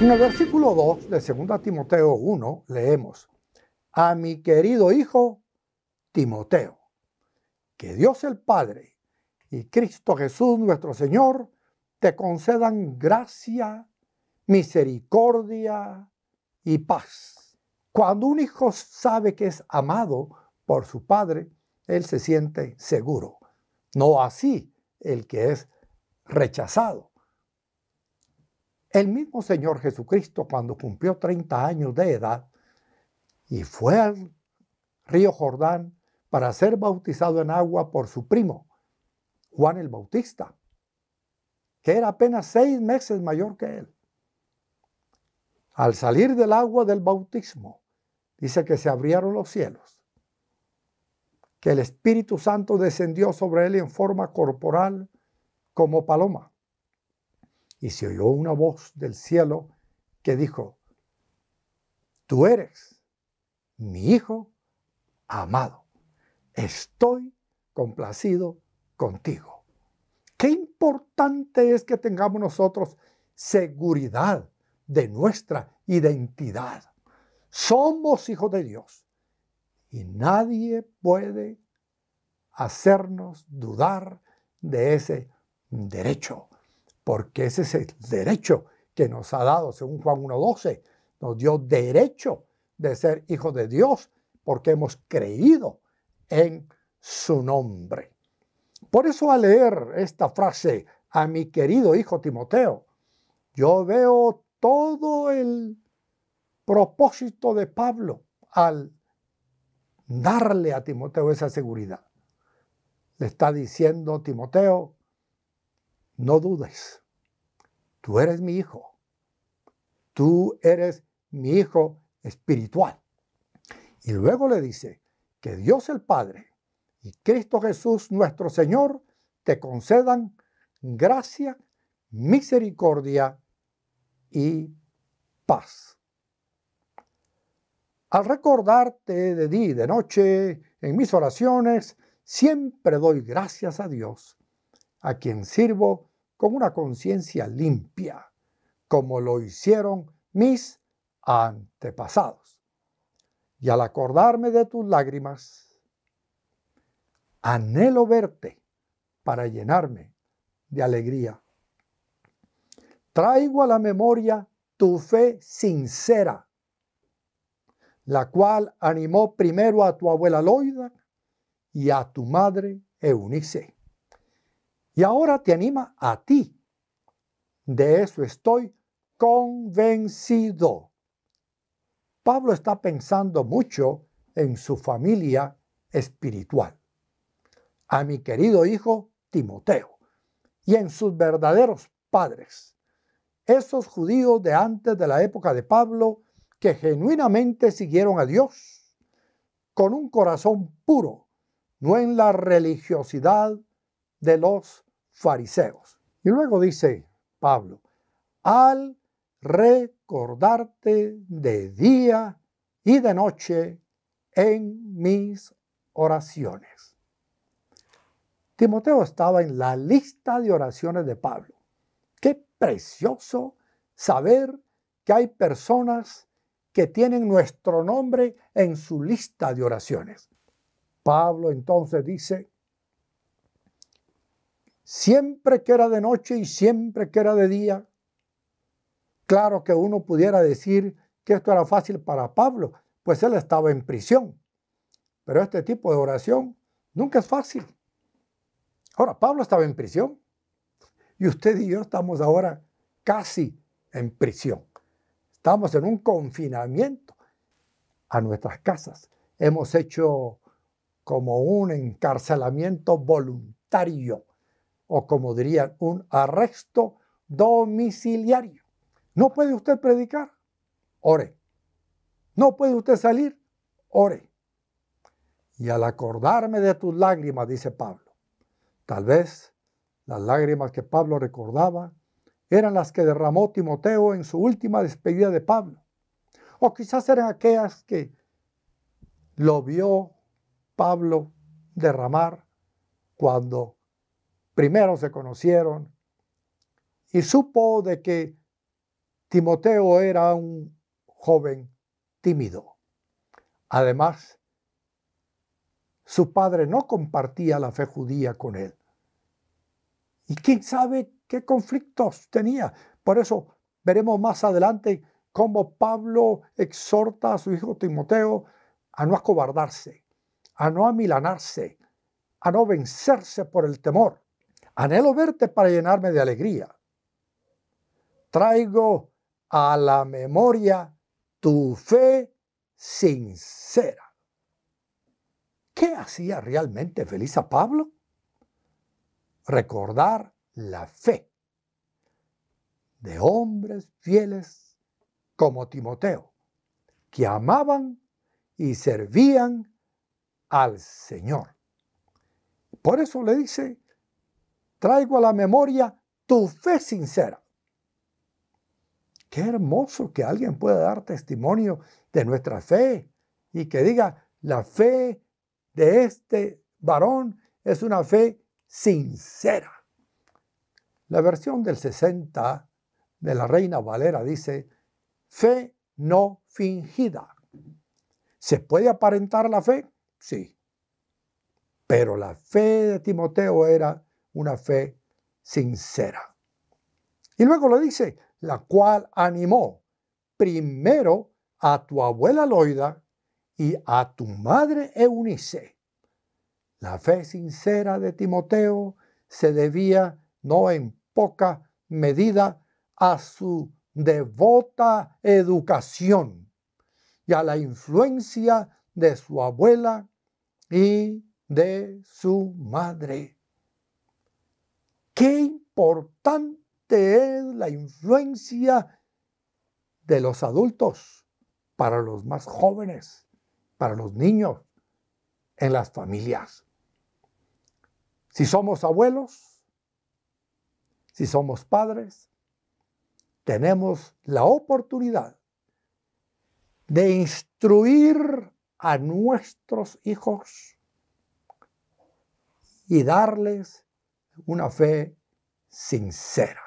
En el versículo 2 de 2 Timoteo 1 leemos, a mi querido hijo Timoteo, que Dios el Padre y Cristo Jesús nuestro Señor te concedan gracia, misericordia y paz. Cuando un hijo sabe que es amado por su padre, él se siente seguro. No así el que es rechazado. El mismo Señor Jesucristo, cuando cumplió 30 años de edad y fue al río Jordán para ser bautizado en agua por su primo, Juan el Bautista, que era apenas seis meses mayor que él. Al salir del agua del bautismo, dice que se abrieron los cielos el Espíritu Santo descendió sobre él en forma corporal como paloma. Y se oyó una voz del cielo que dijo, tú eres mi Hijo amado, estoy complacido contigo. Qué importante es que tengamos nosotros seguridad de nuestra identidad. Somos hijos de Dios y nadie puede hacernos dudar de ese derecho, porque ese es el derecho que nos ha dado, según Juan 1.12, nos dio derecho de ser hijos de Dios porque hemos creído en su nombre. Por eso al leer esta frase a mi querido hijo Timoteo, yo veo todo el propósito de Pablo al darle a Timoteo esa seguridad. Le está diciendo, Timoteo, no dudes, tú eres mi hijo, tú eres mi hijo espiritual. Y luego le dice que Dios el Padre y Cristo Jesús nuestro Señor te concedan gracia, misericordia y paz. Al recordarte de día y de noche, en mis oraciones, siempre doy gracias a Dios, a quien sirvo con una conciencia limpia, como lo hicieron mis antepasados. Y al acordarme de tus lágrimas, anhelo verte para llenarme de alegría. Traigo a la memoria tu fe sincera la cual animó primero a tu abuela Loida y a tu madre Eunice. Y ahora te anima a ti. De eso estoy convencido. Pablo está pensando mucho en su familia espiritual, a mi querido hijo Timoteo y en sus verdaderos padres, esos judíos de antes de la época de Pablo que genuinamente siguieron a Dios con un corazón puro, no en la religiosidad de los fariseos. Y luego dice Pablo, al recordarte de día y de noche en mis oraciones. Timoteo estaba en la lista de oraciones de Pablo. Qué precioso saber que hay personas que tienen nuestro nombre en su lista de oraciones. Pablo entonces dice, siempre que era de noche y siempre que era de día, claro que uno pudiera decir que esto era fácil para Pablo, pues él estaba en prisión. Pero este tipo de oración nunca es fácil. Ahora, Pablo estaba en prisión y usted y yo estamos ahora casi en prisión. Estamos en un confinamiento a nuestras casas. Hemos hecho como un encarcelamiento voluntario o como dirían, un arresto domiciliario. No puede usted predicar, ore. No puede usted salir, ore. Y al acordarme de tus lágrimas, dice Pablo, tal vez las lágrimas que Pablo recordaba eran las que derramó Timoteo en su última despedida de Pablo. O quizás eran aquellas que lo vio Pablo derramar cuando primero se conocieron y supo de que Timoteo era un joven tímido. Además, su padre no compartía la fe judía con él. Y quién sabe qué conflictos tenía. Por eso veremos más adelante cómo Pablo exhorta a su hijo Timoteo a no acobardarse, a no amilanarse, a no vencerse por el temor. Anhelo verte para llenarme de alegría. Traigo a la memoria tu fe sincera. ¿Qué hacía realmente feliz a Pablo? recordar la fe de hombres fieles como Timoteo, que amaban y servían al Señor. Por eso le dice, traigo a la memoria tu fe sincera. Qué hermoso que alguien pueda dar testimonio de nuestra fe y que diga, la fe de este varón es una fe sincera. La versión del 60 de la Reina Valera dice, fe no fingida. ¿Se puede aparentar la fe? Sí. Pero la fe de Timoteo era una fe sincera. Y luego lo dice, la cual animó primero a tu abuela Loida y a tu madre Eunice la fe sincera de Timoteo se debía, no en poca medida, a su devota educación y a la influencia de su abuela y de su madre. Qué importante es la influencia de los adultos para los más jóvenes, para los niños, en las familias. Si somos abuelos, si somos padres, tenemos la oportunidad de instruir a nuestros hijos y darles una fe sincera.